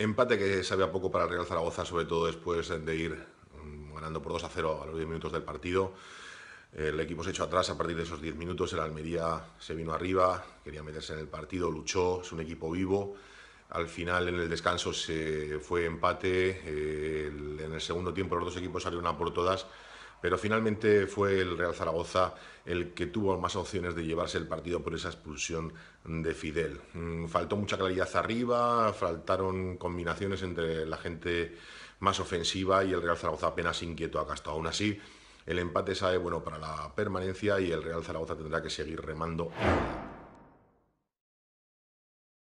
Empate que sabía poco para el Real Zaragoza, sobre todo después de ir mm, ganando por 2 a 0 a los 10 minutos del partido. El equipo se echó atrás a partir de esos 10 minutos, el Almería se vino arriba, quería meterse en el partido, luchó, es un equipo vivo. Al final, en el descanso, se fue empate. Eh, en el segundo tiempo, los dos equipos salieron a por todas pero finalmente fue el Real Zaragoza el que tuvo más opciones de llevarse el partido por esa expulsión de Fidel. Mm, faltó mucha claridad arriba, faltaron combinaciones entre la gente más ofensiva y el Real Zaragoza apenas inquieto a Castro. Aún así, el empate sabe bueno para la permanencia y el Real Zaragoza tendrá que seguir remando.